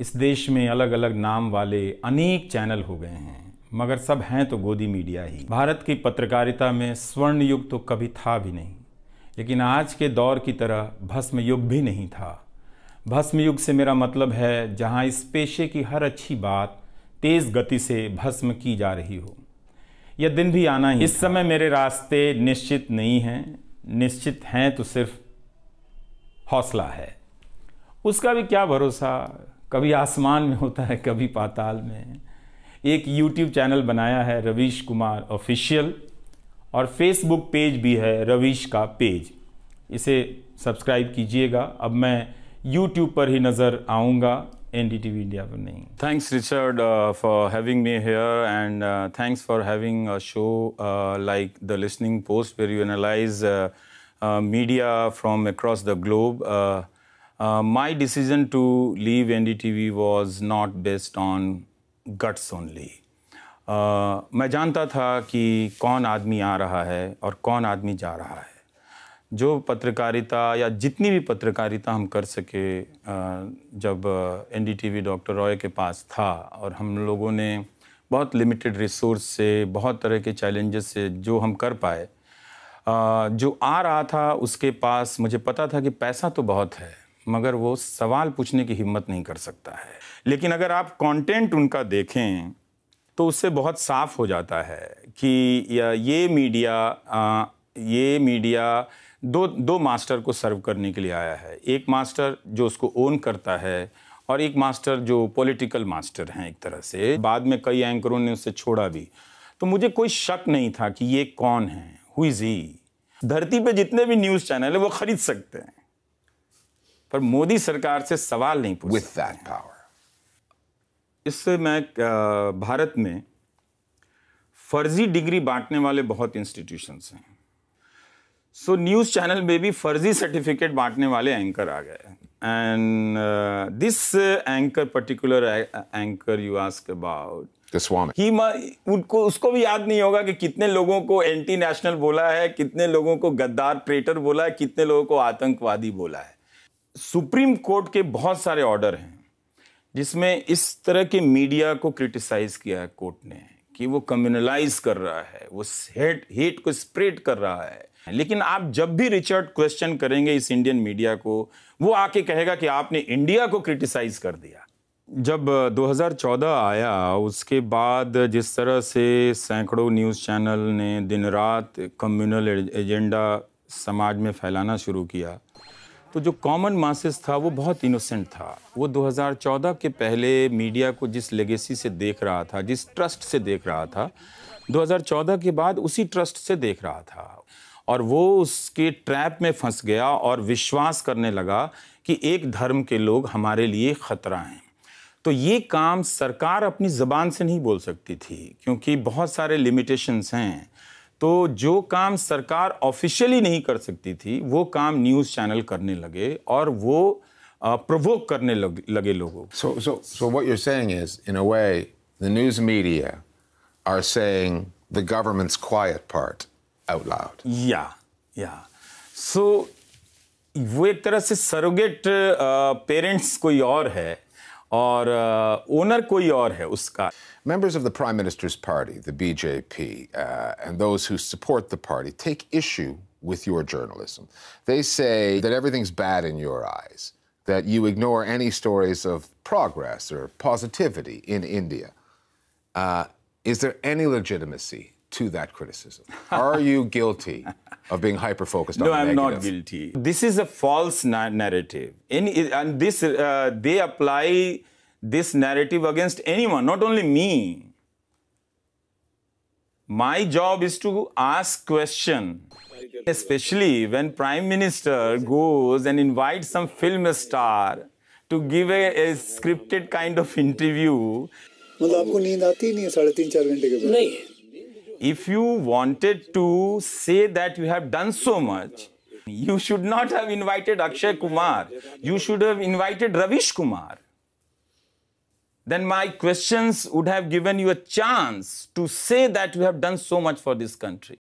इस देश में अलग अलग नाम वाले अनेक चैनल हो गए हैं मगर सब हैं तो गोदी मीडिया ही भारत की पत्रकारिता में स्वर्ण युग तो कभी था भी नहीं लेकिन आज के दौर की तरह भस्म युग भी नहीं था भस्म युग से मेरा मतलब है जहाँ इस पेशे की हर अच्छी बात तेज़ गति से भस्म की जा रही हो यह दिन भी आना ही इस समय मेरे रास्ते निश्चित नहीं हैं निश्चित हैं तो सिर्फ हौसला है उसका भी क्या भरोसा कभी आसमान में होता है कभी पाताल में एक YouTube चैनल बनाया है रवीश कुमार ऑफिशियल और फेसबुक पेज भी है रवीश का पेज इसे सब्सक्राइब कीजिएगा अब मैं यूट्यूब पर ही नज़र आऊँगा N D T V India पर नहीं thanks Richard for having me here and thanks for having a show like the listening post where you analyze media from across the globe decision uh, my decision to leave NDTV was not based on guts only. Uh, मैं जानता था कि कौन आदमी आ रहा है और कौन आदमी जा रहा है जो पत्रकारिता या जितनी भी पत्रकारिता हम कर सके uh, जब N D T V doctor Roy के पास था और हम लोगों ने बहुत लिमिटेड रिसोर्स से बहुत तरह के चैलेंजेस से जो हम कर पाए uh, जो आ रहा था उसके पास मुझे पता था कि पैसा तो बहुत है मगर वो सवाल पूछने की हिम्मत नहीं कर सकता है लेकिन अगर आप कंटेंट उनका देखें तो उससे बहुत साफ हो जाता है कि ये मीडिया आ, ये मीडिया दो दो मास्टर को सर्व करने के लिए आया है एक मास्टर जो उसको ओन करता है और एक मास्टर जो पॉलिटिकल मास्टर हैं एक तरह से बाद में कई एंकरों ने उसे छोड़ा भी तो मुझे कोई शक नहीं था कि ये कौन है हुई जी धरती पे जितने भी न्यूज़ चैनल है वो ख़रीद सकते हैं पर मोदी सरकार से सवाल नहीं पूछ विथ दैट पावर इससे मैं भारत में फर्जी डिग्री बांटने वाले बहुत इंस्टीट्यूशन हैं सो न्यूज़ चैनल में भी फर्जी सर्टिफिकेट बांटने वाले एंकर आ गए and this anchor particular anchor you ask about ही उनको उसको भी याद नहीं होगा कि कितने लोगों को एंटी नेशनल बोला है कितने लोगों को गद्दार ट्रेटर बोला है कितने लोगों को आतंकवादी बोला है सुप्रीम कोर्ट के बहुत सारे ऑर्डर हैं जिसमें इस तरह के मीडिया को क्रिटिसाइज किया है कोर्ट ने कि वो कम्युनलाइज कर रहा है वो हेट हेट को स्प्रेड कर रहा है लेकिन आप जब भी रिचर्ड क्वेश्चन करेंगे इस इंडियन मीडिया को वो आके कहेगा कि आपने इंडिया को क्रिटिसाइज कर दिया जब 2014 आया उसके बाद जिस तरह से सैकड़ों न्यूज़ चैनल ने दिन रात कम्युनल एजेंडा समाज में फैलाना शुरू किया तो जो कॉमन मासेस था वो बहुत इनोसेंट था वो 2014 के पहले मीडिया को जिस लेगेसी से देख रहा था जिस ट्रस्ट से देख रहा था 2014 के बाद उसी ट्रस्ट से देख रहा था और वो उसके ट्रैप में फंस गया और विश्वास करने लगा कि एक धर्म के लोग हमारे लिए ख़तरा हैं तो ये काम सरकार अपनी ज़बान से नहीं बोल सकती थी क्योंकि बहुत सारे लिमिटेशंस हैं तो जो काम सरकार ऑफिशियली नहीं कर सकती थी वो काम न्यूज चैनल करने लगे और वो प्रवोक करने लग, लगे लोगों so so so what you saying is in a way the news media are saying the governments quiet part out loud yeah yeah सो वो एक तरह से सरोगेट पेरेंट्स कोई और है और ओनर कोई और है उसका Members of the Prime Minister's party, the BJP, uh, and those who support the party take issue with your journalism. They say that everything's bad in your eyes, that you ignore any stories of progress or positivity in India. Uh, is there any legitimacy to that criticism? Are you guilty of being hyper focused on no, I'm not guilty. This is a false na narrative. and this, uh, they apply this narrative against anyone, not only me. My job is to ask question, especially when Prime Minister goes and invites some film star to give a, a scripted kind of interview. मतलब आपको नींद आती नहीं है साढ़े तीन चार घंटे के बाद नहीं if you wanted to say that you have done so much, you should not have invited Akshay Kumar. You should have invited Ravish Kumar. Then my questions would have given you a chance to say that you have done so much for this country.